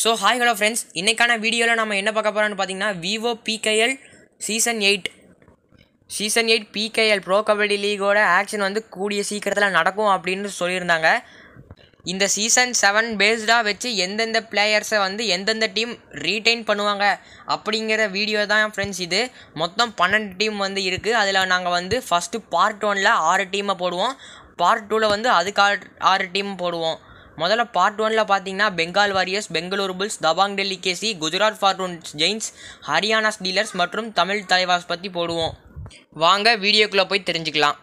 so hi hello friends இன்றைக்கான வீடியோவில் நம்ம என்ன பார்க்க போகிறோம்னு பார்த்தீங்கன்னா Vivo PKL season eight season eight PKL pro kabaddi லீகோட ஆக்ஷன் வந்து கூடிய சீக்கிரத்தில் நடக்கும் அப்படின்னு சொல்லியிருந்தாங்க இந்த சீசன் செவன் பேஸ்டாக வச்சு எந்தெந்த பிளேயர்ஸை வந்து எந்தெந்த டீம் ரீட்டைன் பண்ணுவாங்க அப்படிங்கிற வீடியோ தான் ஃப்ரெண்ட்ஸ் இது மொத்தம் பன்னெண்டு டீம் வந்து இருக்குது அதில் நாங்கள் வந்து ஃபஸ்ட்டு பார்ட் ஒனில் ஆறு டீமை போடுவோம் பார்ட் டூவில் வந்து அதுக்கு ஆறு ஆறு டீம் போடுவோம் முதல்ல பார்ட் ஒனில் பார்த்தீங்கன்னா Bengal Warriors Bengaluru Bulls Dabang Delhi KC Gujarat Fortune Giants Haryana Steelers மற்றும் தமிழ் தலைவாஸ் பற்றி போடுவோம் வாங்க வீடியோக்குள்ளே போய் தெரிஞ்சுக்கலாம்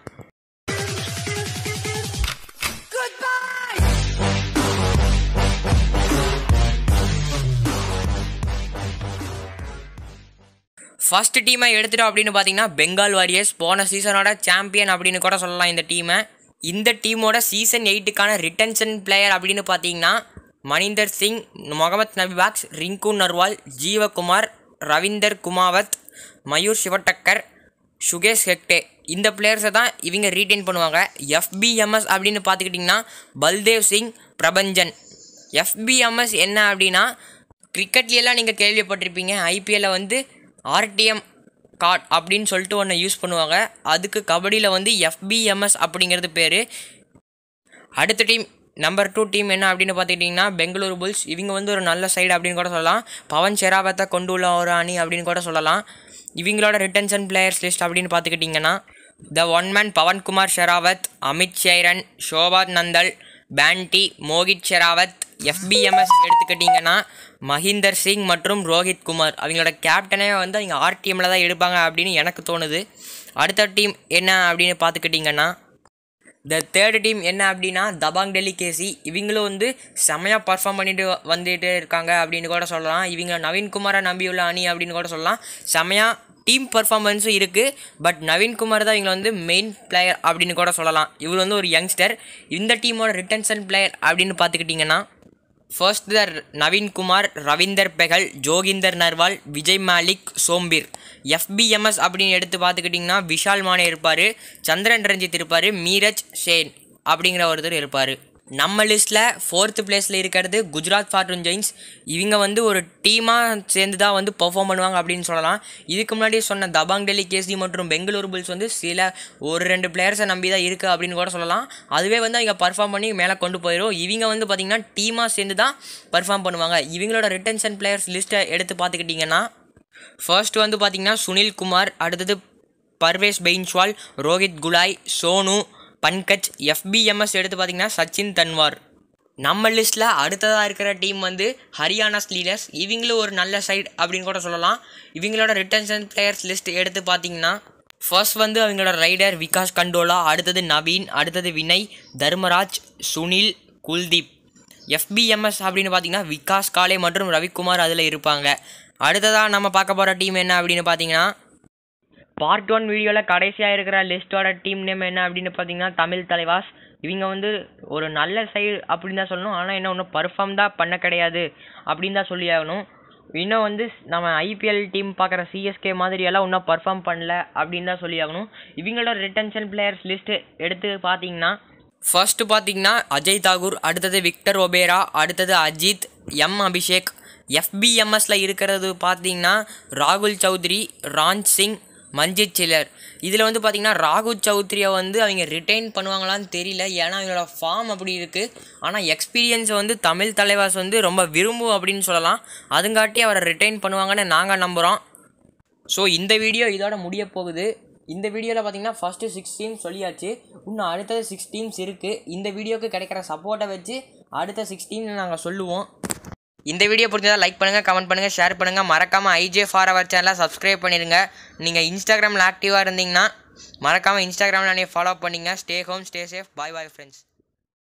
ஃபஸ்ட்டு டீமை எடுத்துட்டோம் அப்படின்னு பார்த்தீங்கன்னா பெங்கால் வாரியர்ஸ் போன சீசனோட சாம்பியன் அப்படின்னு கூட சொல்லலாம் இந்த டீமை இந்த டீமோட சீசன் எயிட்டுக்கான ரிட்டன்ஷன் பிளேயர் அப்படின்னு பார்த்தீங்கன்னா மணிந்தர் சிங் முகமத் நபிபாக்ஸ் ரிங்கு நர்வால் ஜீவகுமார் ரவீந்தர் குமாவத் மயூர் சிவட்டக்கர் சுகேஷ் ஹெக்டே இந்த பிளேயர்ஸை தான் இவங்க ரீட்டைன் பண்ணுவாங்க எஃபிஎம்எஸ் அப்படின்னு பார்த்துக்கிட்டிங்கன்னா பல்தேவ் சிங் பிரபஞ்சன் எஃபிஎம்எஸ் என்ன அப்படின்னா கிரிக்கெட்லையெல்லாம் நீங்கள் கேள்விப்பட்டிருப்பீங்க ஐபிஎல்லில் வந்து ஆர்டிஎம் கார்ட் அப்படின்னு சொல்லிட்டு ஒன்று யூஸ் பண்ணுவாங்க அதுக்கு கபடியில் வந்து எஃபிஎம்எஸ் அப்படிங்கிறது பேர் அடுத்த டீம் நம்பர் டூ டீம் என்ன அப்படின்னு பார்த்துக்கிட்டிங்கன்னா பெங்களூரு புல்ஸ் இவங்க வந்து ஒரு நல்ல சைடு அப்படின்னு கூட சொல்லலாம் பவன் ஷெராவத்தை கொண்டு உள்ள ஒரு அணி அப்படின்னு கூட சொல்லலாம் இவங்களோட ரிட்டன்ஷன் பிளேயர்ஸ் லிஸ்ட் அப்படின்னு பார்த்துக்கிட்டிங்கன்னா the one man Pawan Kumar Sehrawat Amit Sheoran ஷோபாத் நந்தல் பேண்டி மோகித் ஷெராவத் எஃபிஎம்எஸ் எடுத்துக்கிட்டிங்கன்னா மஹிந்தர் சிங் மற்றும் ரோஹித் குமார் அவங்களோட கேப்டனே வந்து அவங்க ஆர்டிஎம்மில் தான் எடுப்பாங்க அப்படின்னு எனக்கு தோணுது அடுத்த டீம் என்ன அப்படின்னு பார்த்துக்கிட்டிங்கன்னா த தேர்டு டீம் என்ன அப்படின்னா தபாங் டெல்லி கேசி இவங்களும் வந்து செமையாக பர்ஃபார்ம் பண்ணிட்டு வந்துகிட்டே இருக்காங்க அப்படின்னு கூட சொல்லலாம் இவங்க நவீன்குமாரை நம்பியுள்ள அணி அப்படின்னு கூட சொல்லலாம் செமையாக டீம் பர்ஃபார்மன்ஸும் இருக்குது பட் நவீன்குமார் தான் இவங்களை வந்து மெயின் பிளேயர் அப்படின்னு கூட சொல்லலாம் இவர் வந்து ஒரு யங்ஸ்டர் இந்த டீமோட ரிட்டன்ஷன் பிளேயர் அப்படின்னு பார்த்துக்கிட்டிங்கன்னா ஃபர்ஸ்ட் தர் நவீன்குமார் ரவீந்தர் பெகல் ஜோகிந்தர் நர்வால் விஜய் மாலிக் சோம்பீர் எஃபிஎம்எஸ் அப்படின்னு எடுத்து பார்த்துக்கிட்டிங்கன்னா விஷால் மானே இருப்பார் சந்திரன் ரஞ்சித் இருப்பார் மீரஜ் சேன் அப்படிங்கிற ஒருத்தர் இருப்பார் நம்ம லிஸ்ட்டில் ஃபோர்த்து பிளேஸில் இருக்கிறது குஜராத் ஃபார்டூன் ஜெயின்ஸ் இவங்க வந்து ஒரு டீமாக சேர்ந்து தான் வந்து பெர்ஃபார்ம் பண்ணுவாங்க அப்படின்னு சொல்லலாம் இதுக்கு முன்னாடி சொன்ன தபாங் டெல்லி கேசி மற்றும் பெங்களூர் புல்ஸ் வந்து சில ஒரு ரெண்டு பிளேயர்ஸை நம்பி தான் இருக்குது அப்படின்னு கூட சொல்லலாம் அதுவே வந்து அவங்க பர்ஃபார்ம் பண்ணி மேலே கொண்டு போயிடும் இவங்க வந்து பார்த்திங்கன்னா டீமாக சேர்ந்து தான் பர்ஃபார்ம் பண்ணுவாங்க இவங்களோட ரிட்டன்ஷன் பிளேயர்ஸ் லிஸ்ட்டை எடுத்து பார்த்துக்கிட்டிங்கன்னா ஃபர்ஸ்ட் வந்து பார்த்திங்கன்னா சுனில் குமார் அடுத்தது பர்வேஸ் பெயின்ஸ்வால் ரோஹித் குலாய் சோனு பன்கஜ் எஃபிஎம்எஸ் எடுத்து பார்த்தீங்கன்னா சச்சின் தன்வார் நம்ம லிஸ்ட்டில் அடுத்ததாக இருக்கிற டீம் வந்து ஹரியானாஸ் லீடர்ஸ் இவங்களும் ஒரு நல்ல சைட் அப்படின்னு கூட சொல்லலாம் இவங்களோட ரிட்டன்ஷன் பிளேயர்ஸ் லிஸ்ட் எடுத்து பார்த்தீங்கன்னா ஃபர்ஸ்ட் வந்து அவங்களோட ரைடர் விகாஷ் கண்டோலா அடுத்தது நவீன் அடுத்தது வினய் தர்மராஜ் சுனில் குல்தீப் எஃபிஎம்எஸ் அப்படின்னு பார்த்தீங்கன்னா விகாஸ் காலே மற்றும் ரவிக்குமார் அதில் இருப்பாங்க அடுத்ததாக நம்ம பார்க்க போகிற டீம் என்ன அப்படின்னு பார்த்தீங்கன்னா பார்ட் ஒன் வீடியோவில் கடைசியாக இருக்கிற லிஸ்ட்டோட டீம் நேம் என்ன அப்படின்னு பார்த்தீங்கன்னா தமிழ் தலைவாஸ் இவங்க வந்து ஒரு நல்ல சைடு அப்படின்னு தான் சொல்லணும் ஆனால் என்ன ஒன்றும் பர்ஃபார்ம் தான் பண்ண கிடையாது அப்படின்னு தான் சொல்லி ஆகணும் இன்னும் வந்து நம்ம ஐபிஎல் டீம் பார்க்குற சிஎஸ்கே மாதிரியெல்லாம் இன்னும் பர்ஃபார்ம் பண்ணல அப்படின்னு தான் சொல்லி ஆகணும் இவங்களோட ரிட்டன்ஷன் பிளேயர்ஸ் லிஸ்ட்டு எடுத்து பார்த்தீங்கன்னா ஃபர்ஸ்ட் பார்த்தீங்கன்னா அஜய் தாகூர் அடுத்தது விக்டர் ஒபேரா அடுத்தது அஜித் எம் அபிஷேக் எஃபிஎம்எஸில் இருக்கிறது பார்த்தீங்கன்னா ராகுல் சௌத்ரி ராஜ் சிங் மஞ்சித் சிலர் இதில் வந்து பார்த்திங்கன்னா ராகுல் சௌத்ரியை வந்து அவங்க ரிட்டைன் பண்ணுவாங்களான்னு தெரியல ஏன்னா அவங்களோட ஃபார்ம் அப்படி இருக்குது ஆனால் எக்ஸ்பீரியன்ஸ் வந்து தமிழ் தலைவாஸ் வந்து ரொம்ப விரும்பும் அப்படின்னு சொல்லலாம் அதுங்காட்டி அவரை ரிட்டைன் பண்ணுவாங்கன்னு நாங்கள் நம்புகிறோம் ஸோ இந்த வீடியோ இதோட முடிய போகுது இந்த வீடியோவில் பார்த்தீங்கன்னா ஃபஸ்ட்டு சிக்ஸ் டீம்ஸ் சொல்லியாச்சு இன்னும் அடுத்தது சிக்ஸ் டீம்ஸ் இருக்குது இந்த வீடியோவுக்கு கிடைக்கிற சப்போர்ட்டை வச்சு அடுத்த சிக்ஸ் டீம் நாங்கள் சொல்லுவோம் இந்த வீடியோ பிடிச்சதா லைக் பண்ணுங்கள் கமெண்ட் பண்ணுங்கள் ஷேர் பண்ணுங்கள் மறக்காமல் ஐஜே ஃபார் அவர் சேனலை சப்ஸ்கிரைப் பண்ணிடுங்க நீங்கள் இன்ஸ்டாகிராமில் ஆக்டிவாக இருந்தீங்கன்னா மறக்காமல் இன்ஸ்டாகிராமில் நீங்கள் ஃபாலோ பண்ணிங்க stay home stay safe bye bye friends